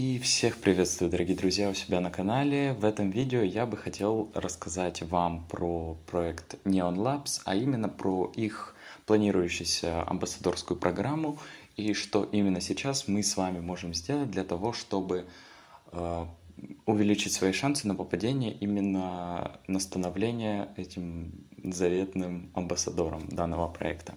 И всех приветствую, дорогие друзья, у себя на канале. В этом видео я бы хотел рассказать вам про проект Neon Labs, а именно про их планирующуюся амбассадорскую программу и что именно сейчас мы с вами можем сделать для того, чтобы э, увеличить свои шансы на попадение именно на становление этим заветным амбассадором данного проекта.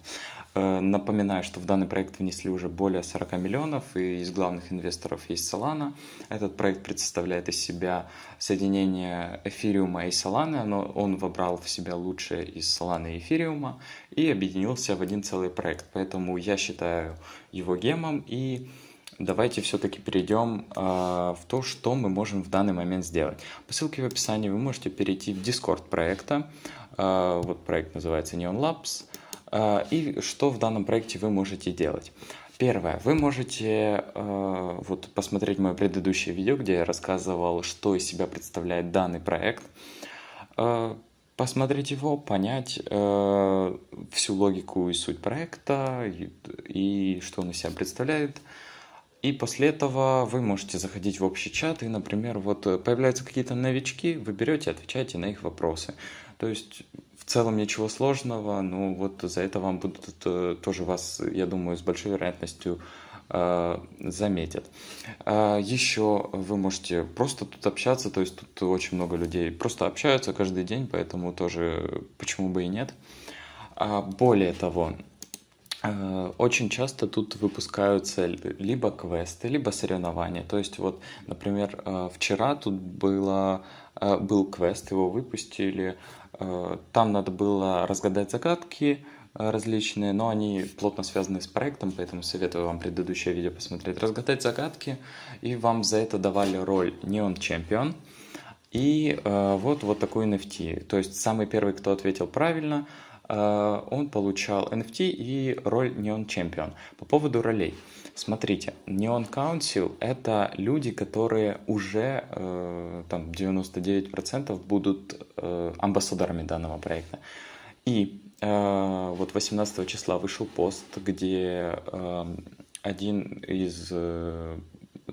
Э, напоминаю, что в данный проект внесли уже более 40 миллионов, и из главных инвесторов есть Solana. Этот проект представляет из себя соединение эфириума и Solana, но он вобрал в себя лучшее из Solana и эфириума и объединился в один целый проект. Поэтому я считаю его гемом и давайте все-таки перейдем э, а, в то, что мы можем в данный момент сделать. По ссылке в описании вы можете перейти в Discord проекта. Э, вот проект называется Neon Labs. Э, и что в данном проекте вы можете делать. Первое. Вы можете э, вот, посмотреть мое предыдущее видео, где я рассказывал, что из себя представляет данный проект. Э, посмотреть его, понять э, всю логику и суть проекта, и, и что он из себя представляет. Э, и после этого вы можете заходить в общий чат, и, например, вот э, появляются какие-то новички, вы берете и отвечаете на их вопросы. То есть в целом ничего сложного, но вот за это вам будут э, тоже вас, я думаю, с большой вероятностью э, заметят. А еще вы можете просто тут общаться, то есть тут очень много людей просто общаются каждый день, поэтому тоже почему бы и нет. А более того, Э, очень часто тут выпускаются либо квесты, либо соревнования. То есть вот, например, э, вчера тут было, э, был квест, его выпустили. Там надо было разгадать загадки различные, но они плотно связаны с проектом, поэтому советую вам предыдущее видео посмотреть. Разгадать загадки, и вам за это давали роль Neon Champion. И вот, вот такой NFT. То есть самый первый, кто ответил правильно – Э, он получал NFT и роль Neon Champion. По поводу ролей. Смотрите, Neon Council — это люди, которые уже э, там 99% будут э, амбассадорами данного проекта. И вот 18 числа вышел пост, где один из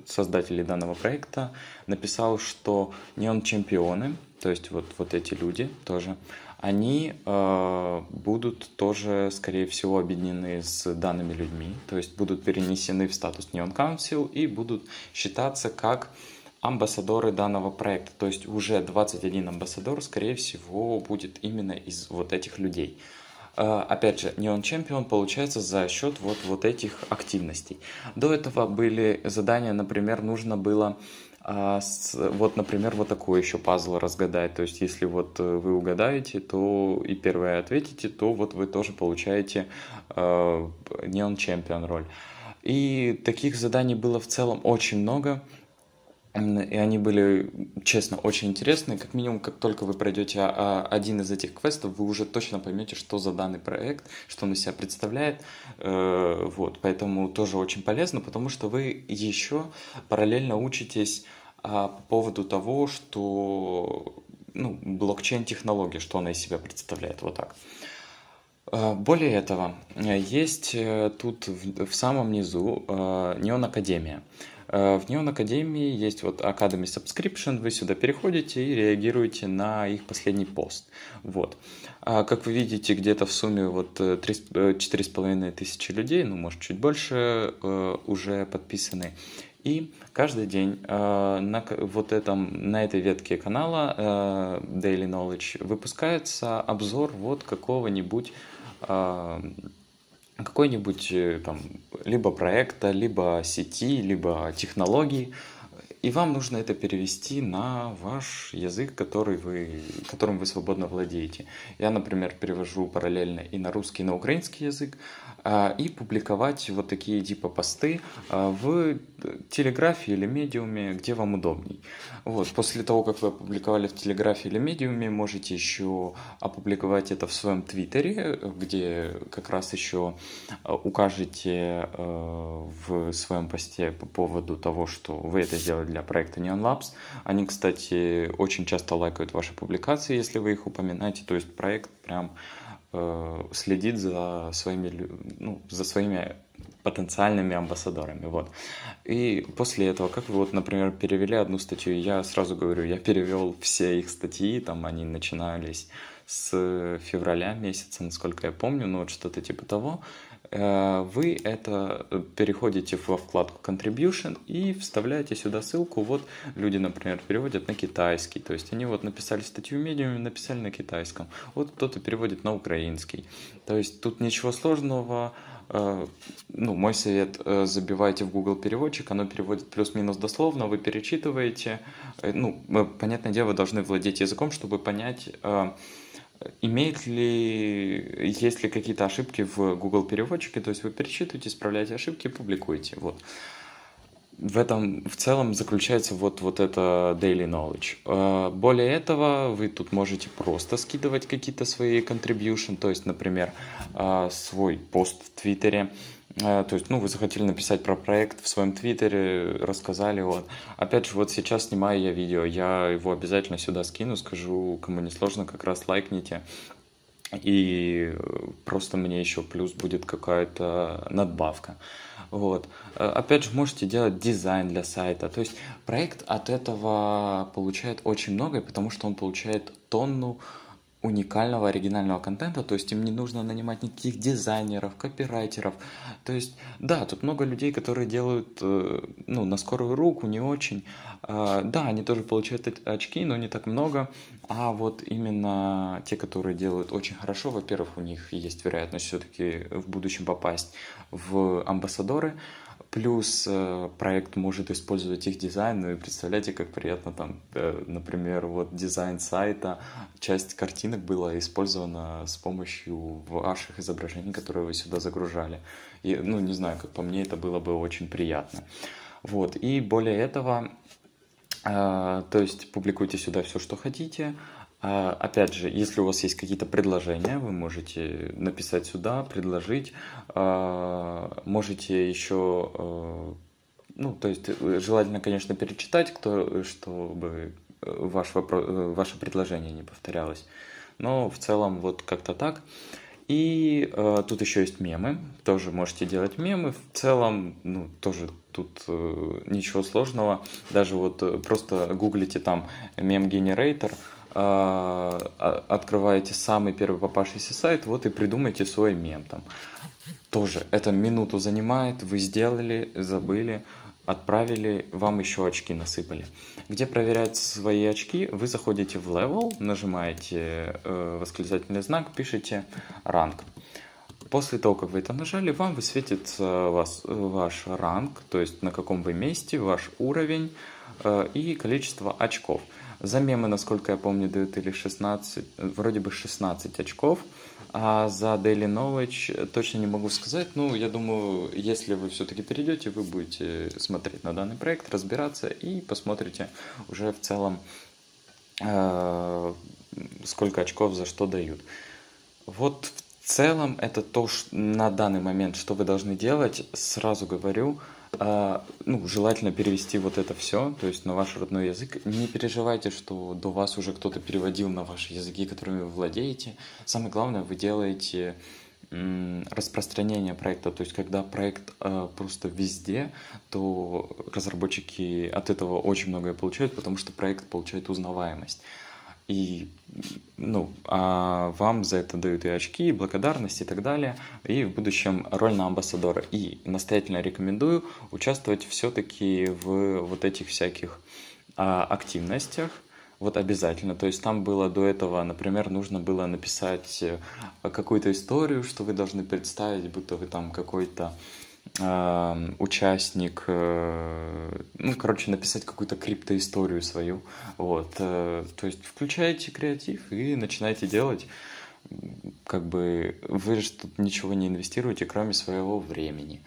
создателей данного проекта написал, что Neon Чемпионы, то есть вот, вот эти люди тоже, они э, будут тоже, скорее всего, объединены с данными людьми, то есть будут перенесены в статус Neon Council и будут считаться как амбассадоры данного проекта. То есть уже 21 амбассадор, скорее всего, будет именно из вот этих людей. А, опять же, Neon Champion получается за счет вот, вот этих активностей. До этого были задания, например, нужно было а, вот, например, вот такой еще пазл разгадать. То есть, если вот э, вы угадаете, то и первое ответите, то вот вы тоже получаете Neon а, Champion роль. И таких заданий было в целом очень много. И они были, честно, очень интересны. Как минимум, как только вы пройдете а, а, один из этих квестов, вы уже точно поймете, что за данный проект, что он из себя представляет. Э, вот, поэтому тоже очень полезно, потому что вы еще параллельно учитесь а, по поводу того, что ну, блокчейн-технология, что она из себя представляет, вот так. Э, более этого, есть э, тут в, самом низу Неон Академия. Э, в Neon Академии есть вот Academy Subscription, вы сюда переходите и реагируете на их последний пост. Вот. А как вы видите, где-то в сумме вот 4,5 э, э, тысячи людей, ну может чуть больше, уже подписаны. И каждый день э, на, вот этом, на этой ветке канала э, Daily Knowledge выпускается обзор вот какого-нибудь какой-нибудь э, там либо проекта, либо сети, либо технологии, и вам нужно это перевести на ваш язык, который вы, которым вы свободно владеете. Я, например, перевожу параллельно и на русский, и на украинский язык, а, и публиковать вот такие типа посты а, в Телеграфе или Медиуме, где вам удобней. Вот, после того, как вы опубликовали в Телеграфе или Медиуме, можете еще опубликовать это в своем Твиттере, где как раз еще а, укажете в своем посте по поводу того, что вы это сделали для проекта Neon Labs. Они, кстати, очень часто лайкают ваши публикации, если вы их упоминаете. То есть проект прям э, следит за своими, ну, за своими потенциальными амбассадорами. Вот. И после этого, как вы вот, например, перевели одну статью, я сразу говорю, я перевел все их статьи, там они начинались с февраля месяца, насколько я помню, ну вот что-то типа того. Э, вы это э, переходите во вкладку Contribution и вставляете сюда ссылку. Вот люди, например, переводят на китайский. То есть они вот написали статью в и написали на китайском. Вот кто-то переводит на украинский. То есть тут ничего сложного. Э, ну, мой совет, забивайте в Google переводчик, оно переводит плюс-минус дословно, вы перечитываете. Ну, понятное дело, вы должны владеть языком, чтобы понять Имеет ли, есть ли какие-то ошибки в Google переводчике, то есть вы перечитываете, исправляете ошибки, публикуете, вот. В этом в целом заключается вот, вот это daily knowledge. А, более этого, вы тут можете просто скидывать какие-то свои contribution, то есть, например, а, свой пост в Твиттере, Э, то есть, ну, вы захотели написать про проект в своем твиттере, рассказали вот. Опять же, вот сейчас снимаю я видео, я его обязательно сюда скину, скажу, кому не сложно, как раз лайкните. И э, просто мне еще плюс будет какая-то надбавка. Вот. Э, опять же, можете делать дизайн для сайта. То есть проект от этого получает очень многое, потому что он получает тонну уникального оригинального контента, то есть им не нужно нанимать никаких дизайнеров, копирайтеров. То есть, да, тут много людей, которые делают э, ну, на скорую руку, не очень. Э, да, они тоже получают очки, но не так много. А вот именно те, которые делают очень хорошо, во-первых, у них есть вероятность все-таки в будущем попасть в амбассадоры, Плюс э, проект может использовать их дизайн, ну и представляете, как приятно там, э, например, вот дизайн сайта, часть картинок была использована с помощью ваших изображений, которые вы сюда загружали. И, ну, не знаю, как по мне, это было бы очень приятно. Вот, и более этого, э, то есть публикуйте сюда все, что хотите, а, опять же, если у вас есть какие-то предложения, вы можете написать сюда, предложить. А, можете еще, э, ну, то есть э, желательно, конечно, перечитать, кто, чтобы э, ваш вопрос, ваше предложение не повторялось. Но в целом вот как-то так. И тут еще есть мемы, тоже можете делать мемы. В целом, ну, тоже тут ничего сложного. Даже вот просто гуглите там мем-генератор, а, а, открываете самый первый попавшийся сайт, вот и придумайте свой мем там. Тоже это минуту занимает, вы сделали, забыли, отправили, вам еще очки насыпали. Где проверять свои очки? Вы заходите в level, нажимаете э, восклицательный знак, пишите ранг. После того, как вы это нажали, вам высветится вас, ваш ранг, то есть на каком вы месте, ваш уровень э, и количество очков. За мемы, насколько я помню, дают или 16, вроде бы 16 очков. А за Daily Knowledge точно не могу сказать. Ну, я думаю, если вы все-таки перейдете, вы будете смотреть на данный проект, разбираться и посмотрите уже в целом, э, сколько очков за что дают. Вот в целом это то, что на данный момент, что вы должны делать. Сразу говорю, а, ну, желательно перевести вот это все, то есть на ваш родной язык. Не переживайте, что до вас уже кто-то переводил на ваши языки, которыми вы владеете. Самое главное, вы делаете распространение проекта, то есть когда проект э, просто везде, то разработчики от этого очень многое получают, потому что проект получает узнаваемость и ну, а вам за это дают и очки, и благодарность, и так далее, и в будущем роль на амбассадора. И настоятельно рекомендую участвовать все-таки в вот этих всяких а, активностях, вот обязательно. То есть там было до этого, например, нужно было написать э, какую-то историю, что вы должны представить, будто вы там какой-то участник, э, ну, короче, написать какую-то криптоисторию свою, вот, э, то есть включаете креатив и начинаете делать, как бы вы же тут ничего не инвестируете, кроме своего времени,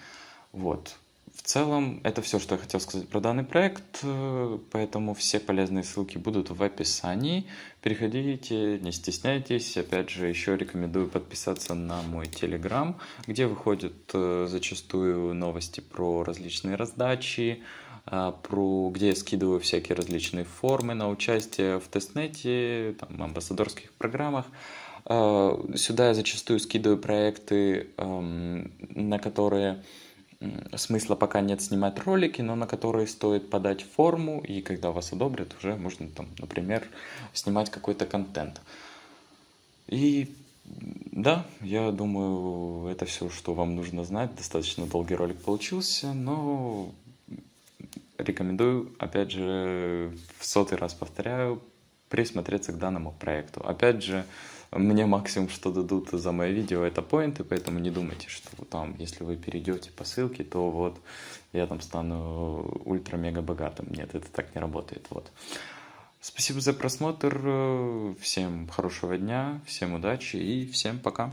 вот, в целом, это все, что я хотел сказать про данный проект, э, поэтому все полезные ссылки будут в описании. Переходите, не стесняйтесь. Опять же, еще рекомендую подписаться на мой Телеграм, где выходят э, зачастую новости про различные раздачи, а, про, где я скидываю всякие различные формы на участие в тестнете, там, амбассадорских программах. А, сюда я зачастую скидываю проекты, эм, на которые Э, смысла пока нет снимать ролики, но на которые стоит подать форму, и когда вас одобрят, уже можно там, например, снимать какой-то контент. И да, я думаю, это все, что вам нужно знать. Достаточно долгий ролик получился, но рекомендую, опять же, в сотый раз повторяю, присмотреться к данному проекту. Опять же, мне максимум, что дадут за мое видео, это поинты, поэтому не думайте, что там, если вы перейдете по ссылке, то вот я там стану ультра-мега богатым. Нет, это так не работает. Вот. Спасибо за просмотр, всем хорошего дня, всем удачи и всем пока.